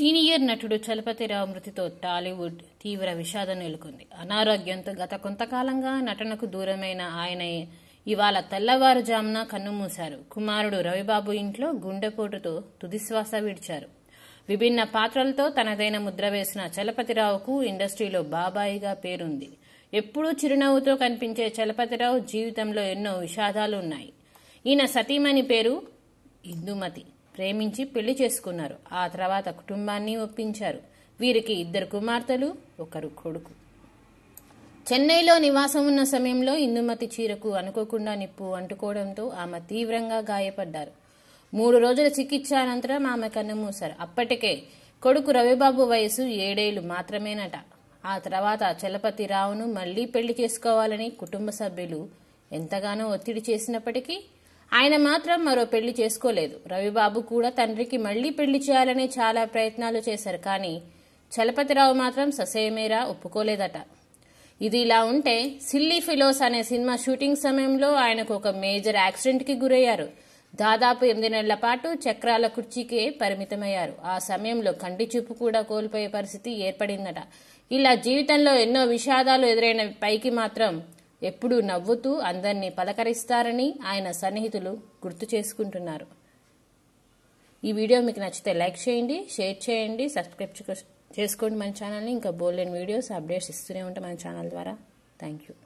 senior నటుడు చలపతిరావు మృతితో టాలీవుడ్ తీవ్ర విషాదం నెలకొంది అనారోగ్యంతో గత కొంతకాలంగా నటనకు దూరమైన ఆయన ఇవాళ తెల్లవారుజామున కన్నుమూశారు కుమారుడు రవిబాబు ఇంట్లో గుండెపోటుతో తుదిశ్వాస విడిచారు విభిన్న పాత్రలతో తనదైన ముద్ర వేసిన చలపతిరావుకు ఇండస్ట్రీలో బాబాయిగా పేరుంది ఎప్పుడూ చిరునవ్వుతో కనిపించే చలపతిరావు జీవితంలో ఎన్నో విషాదాలు ఉన్నాయి ఈయన సతీమణి పేరు ఇందుమతి ప్రేమించి పెళ్లి చేసుకున్నారు ఆ తర్వాత కుటుంబాన్ని ఒప్పించారు వీరికి ఇద్దరు కుమార్తెలు ఒకరు కొడుకు చెన్నైలో నివాసం ఉన్న సమయంలో ఇందుమతి చీరకు అనుకోకుండా నిప్పు అంటుకోవడంతో ఆమె తీవ్రంగా గాయపడ్డారు మూడు రోజుల చికిత్స అనంతరం ఆమె కన్ను మూశారు అప్పటికే కొడుకు రవిబాబు వయసు ఏడేళ్లు మాత్రమేనట ఆ తర్వాత చలపతి రావును మళ్లీ పెళ్లి చేసుకోవాలని కుటుంబ సభ్యులు ఎంతగానో ఒత్తిడి చేసినప్పటికీ ఆయన మాత్రం మరో పెళ్లి చేసుకోలేదు రవిబాబు కూడా తండ్రికి మళ్లీ పెళ్లి చేయాలని చాలా ప్రయత్నాలు చేశారు కానీ చలపతిరావు మాత్రం ససేమేరా ఒప్పుకోలేదట ఇది ఇలా ఉంటే సిల్లీ ఫిలోస్ అనే సినిమా షూటింగ్ సమయంలో ఆయనకు ఒక మేజర్ యాక్సిడెంట్కి గురయ్యారు దాదాపు ఎనిమిది నెలల పాటు చక్రాల కుర్చీకే పరిమితమయ్యారు ఆ సమయంలో కంటి చూపు కూడా కోల్పోయే పరిస్థితి ఏర్పడిందట ఇలా జీవితంలో ఎన్నో విషాదాలు ఎదురైన పైకి మాత్రం ఎప్పుడూ నవ్వుతూ అందరినీ పలకరిస్తారని ఆయన సన్నిహితులు గుర్తు చేసుకుంటున్నారు ఈ వీడియో మీకు నచ్చితే లైక్ చేయండి షేర్ చేయండి సబ్స్క్రైబ్ చేసుకోండి మన ఛానల్ని ఇంకా బోల్డెన్ వీడియోస్ అప్డేట్స్ ఇస్తూనే ఉంటాయి మన ఛానల్ ద్వారా థ్యాంక్ యూ